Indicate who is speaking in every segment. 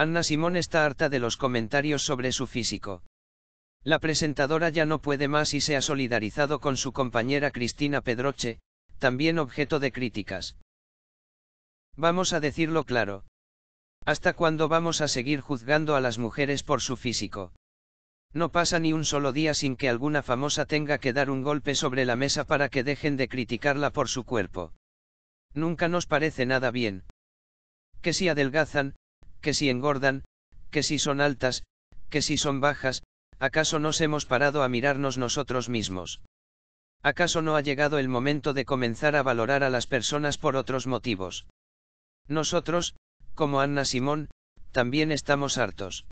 Speaker 1: Anna Simón está harta de los comentarios sobre su físico. La presentadora ya no puede más y se ha solidarizado con su compañera Cristina Pedroche, también objeto de críticas. Vamos a decirlo claro. ¿Hasta cuándo vamos a seguir juzgando a las mujeres por su físico? No pasa ni un solo día sin que alguna famosa tenga que dar un golpe sobre la mesa para que dejen de criticarla por su cuerpo. Nunca nos parece nada bien. Que si adelgazan, que si engordan, que si son altas, que si son bajas, ¿acaso nos hemos parado a mirarnos nosotros mismos? ¿Acaso no ha llegado el momento de comenzar a valorar a las personas por otros motivos? Nosotros, como Anna Simón, también estamos hartos.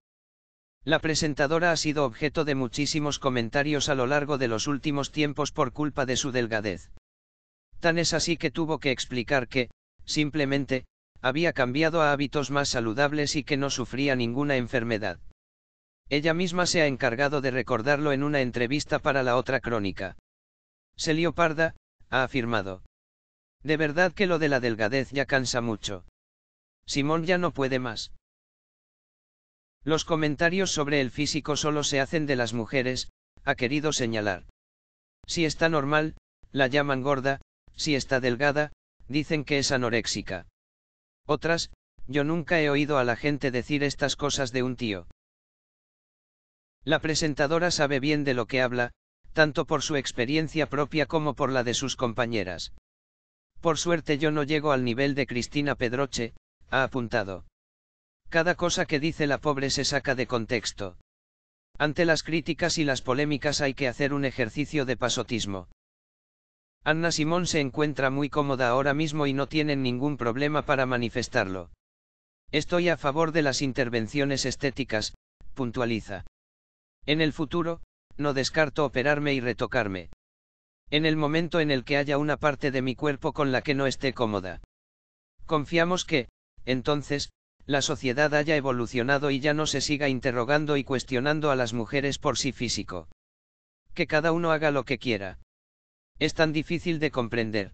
Speaker 1: La presentadora ha sido objeto de muchísimos comentarios a lo largo de los últimos tiempos por culpa de su delgadez. Tan es así que tuvo que explicar que, simplemente, había cambiado a hábitos más saludables y que no sufría ninguna enfermedad. Ella misma se ha encargado de recordarlo en una entrevista para la otra crónica. Se Parda, ha afirmado. De verdad que lo de la delgadez ya cansa mucho. Simón ya no puede más. Los comentarios sobre el físico solo se hacen de las mujeres, ha querido señalar. Si está normal, la llaman gorda, si está delgada, dicen que es anoréxica. Otras, yo nunca he oído a la gente decir estas cosas de un tío. La presentadora sabe bien de lo que habla, tanto por su experiencia propia como por la de sus compañeras. Por suerte yo no llego al nivel de Cristina Pedroche, ha apuntado. Cada cosa que dice la pobre se saca de contexto. Ante las críticas y las polémicas hay que hacer un ejercicio de pasotismo. Anna Simón se encuentra muy cómoda ahora mismo y no tienen ningún problema para manifestarlo. Estoy a favor de las intervenciones estéticas, puntualiza. En el futuro, no descarto operarme y retocarme. En el momento en el que haya una parte de mi cuerpo con la que no esté cómoda. Confiamos que, entonces, la sociedad haya evolucionado y ya no se siga interrogando y cuestionando a las mujeres por sí físico. Que cada uno haga lo que quiera es tan difícil de comprender.